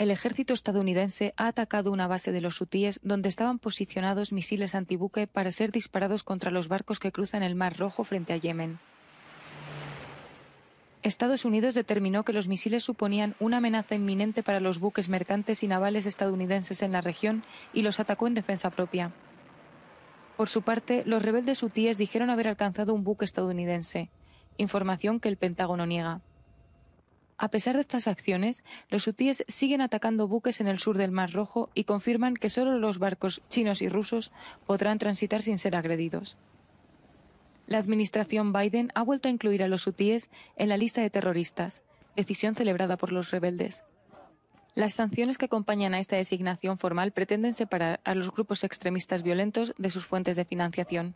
el ejército estadounidense ha atacado una base de los hutíes donde estaban posicionados misiles antibuque para ser disparados contra los barcos que cruzan el Mar Rojo frente a Yemen. Estados Unidos determinó que los misiles suponían una amenaza inminente para los buques mercantes y navales estadounidenses en la región y los atacó en defensa propia. Por su parte, los rebeldes hutíes dijeron haber alcanzado un buque estadounidense, información que el Pentágono niega. A pesar de estas acciones, los hutíes siguen atacando buques en el sur del Mar Rojo y confirman que solo los barcos chinos y rusos podrán transitar sin ser agredidos. La administración Biden ha vuelto a incluir a los hutíes en la lista de terroristas, decisión celebrada por los rebeldes. Las sanciones que acompañan a esta designación formal pretenden separar a los grupos extremistas violentos de sus fuentes de financiación.